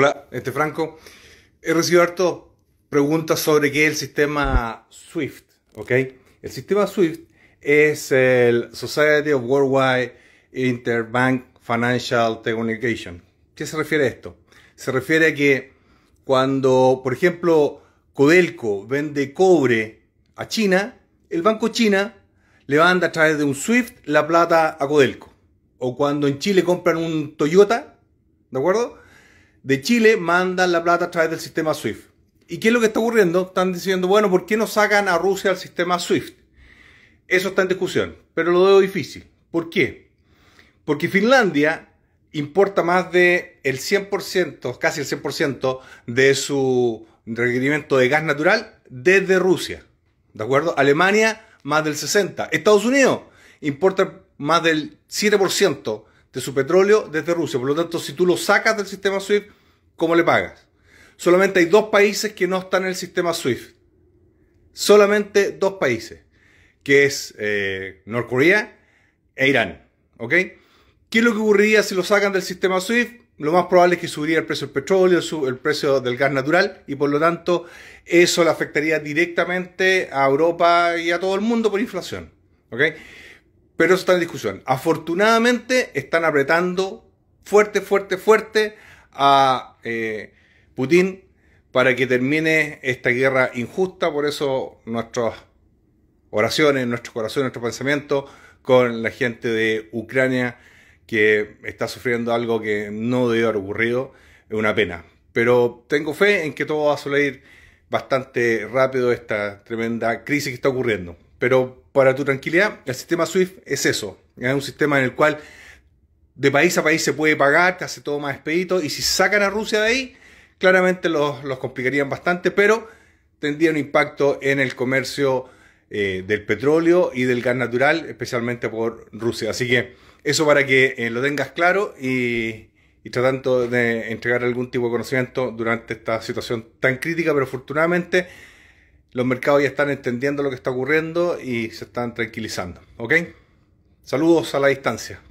Hola, este es Franco. He recibido harto preguntas sobre qué es el sistema SWIFT, ¿ok? El sistema SWIFT es el Society of Worldwide Interbank Financial Communication. ¿Qué se refiere a esto? Se refiere a que cuando, por ejemplo, Codelco vende cobre a China, el banco China le manda a través de un SWIFT la plata a Codelco. O cuando en Chile compran un Toyota, ¿de acuerdo? de Chile mandan la plata a través del sistema SWIFT. ¿Y qué es lo que está ocurriendo? Están diciendo, bueno, ¿por qué no sacan a Rusia al sistema SWIFT? Eso está en discusión, pero lo veo difícil. ¿Por qué? Porque Finlandia importa más de el 100%, casi el 100% de su requerimiento de gas natural desde Rusia. ¿De acuerdo? Alemania más del 60%. Estados Unidos importa más del 7% de su petróleo desde Rusia. Por lo tanto, si tú lo sacas del sistema SWIFT, cómo le pagas. Solamente hay dos países que no están en el sistema SWIFT. Solamente dos países, que es eh, Norcorea e Irán. ¿Ok? ¿Qué es lo que ocurriría si lo sacan del sistema SWIFT? Lo más probable es que subiría el precio del petróleo, el precio del gas natural y por lo tanto eso le afectaría directamente a Europa y a todo el mundo por inflación. ¿Ok? Pero eso está en discusión. Afortunadamente están apretando fuerte, fuerte, fuerte a eh, Putin para que termine esta guerra injusta. Por eso nuestras oraciones, nuestro corazón, nuestro pensamiento con la gente de Ucrania que está sufriendo algo que no debió haber ocurrido. Es una pena. Pero tengo fe en que todo va a salir bastante rápido esta tremenda crisis que está ocurriendo. Pero para tu tranquilidad, el sistema SWIFT es eso. Es un sistema en el cual de país a país se puede pagar, te hace todo más expedito. Y si sacan a Rusia de ahí, claramente los, complicarían bastante, pero tendría un impacto en el comercio eh, del petróleo y del gas natural, especialmente por Rusia. Así que eso para que eh, lo tengas claro y, y, tratando de entregar algún tipo de conocimiento durante esta situación tan crítica, pero afortunadamente los mercados ya están entendiendo lo que está ocurriendo y se están tranquilizando. ¿Ok? Saludos a la distancia.